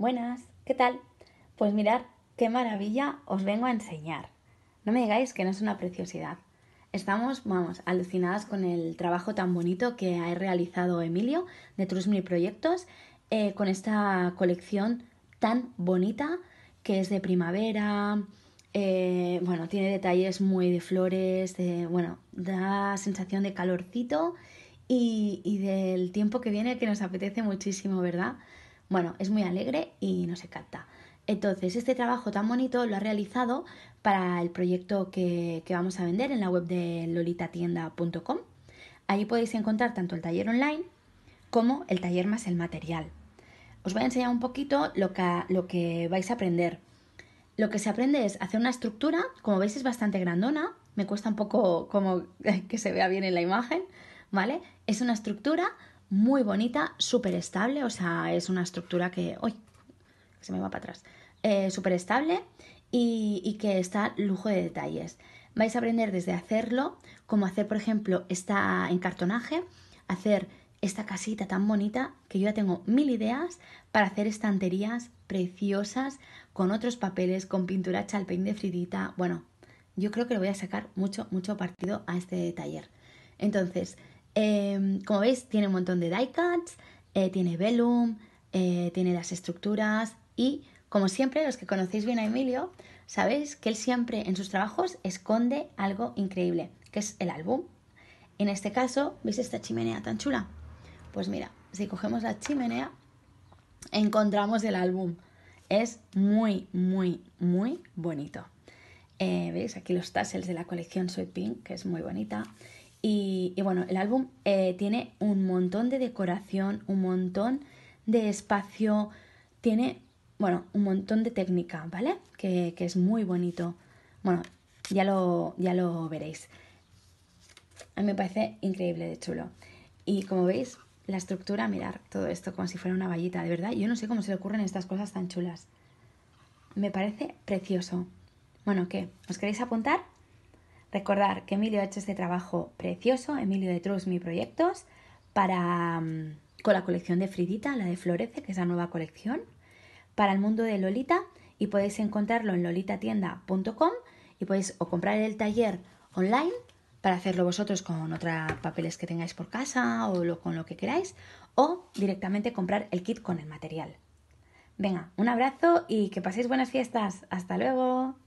Buenas, ¿qué tal? Pues mirad, qué maravilla os vengo a enseñar. No me digáis que no es una preciosidad. Estamos, vamos, alucinadas con el trabajo tan bonito que ha realizado Emilio de Trusmi Proyectos eh, con esta colección tan bonita que es de primavera. Eh, bueno, tiene detalles muy de flores, de, bueno, da sensación de calorcito y del tiempo que viene que nos apetece muchísimo, ¿verdad? Bueno, es muy alegre y no se capta. Entonces, este trabajo tan bonito lo ha realizado para el proyecto que, vamos a vender en la web de lolitatienda.com. Allí podéis encontrar tanto el taller online como el taller más el material. Os voy a enseñar un poquito lo que, lo que vais a aprender. Lo que se aprende es hacer una estructura, como veis es bastante grandona, me cuesta un poco como que se vea bien en la imagen, ¿vale? Es una estructura muy bonita, súper estable, o sea, es una estructura que, uy, se me va para atrás, eh, súper estable y, que está lujo de detalles. Vais a aprender desde hacerlo, como hacer, por ejemplo, esta encartonaje, hacer esta casita tan bonita, que yo ya tengo mil ideas para hacer estanterías preciosas con otros papeles, con pintura chalpein de Fridita. Bueno, yo creo que le voy a sacar mucho, mucho partido a este taller. Entonces, Em, como veis, tiene un montón de die cuts, eh, tiene vellum, eh, tiene las estructuras y, como siempre, los que conocéis bien a Emilio, sabéis que él siempre en sus trabajos esconde algo increíble, que es el álbum. En este caso, ¿veis esta chimenea tan chula? Pues mira, si cogemos la chimenea, encontramos el álbum. Es muy, muy, muy bonito. Eh, ¿Veis? Aquí los tassels de la colección Soy Pink, que es muy bonita. Y, bueno, el álbum eh, tiene un montón de decoración, un montón de espacio, tiene, bueno, un montón de técnica, ¿vale? Que, es muy bonito. Bueno, ya lo, ya lo veréis. A mí me parece increíble de chulo. Y como veis, la estructura, mirar todo esto como si fuera una vallita, de verdad. Yo no sé cómo se le ocurren estas cosas tan chulas. Me parece precioso. Bueno, ¿qué? ¿Os queréis apuntar? Recordar que Emilio ha hecho este trabajo precioso, Emilio de Trust mi proyectos, para, mm, con la colección de Fridita, la de Florece, que es la nueva colección, para el mundo de Lolita y podéis encontrarlo en lolitatienda.com y podéis o comprar el taller online para hacerlo vosotros con otros papeles que tengáis por casa o con lo que queráis o directamente comprar el kit con el material. Venga, un abrazo y que paséis buenas fiestas. Hasta luego.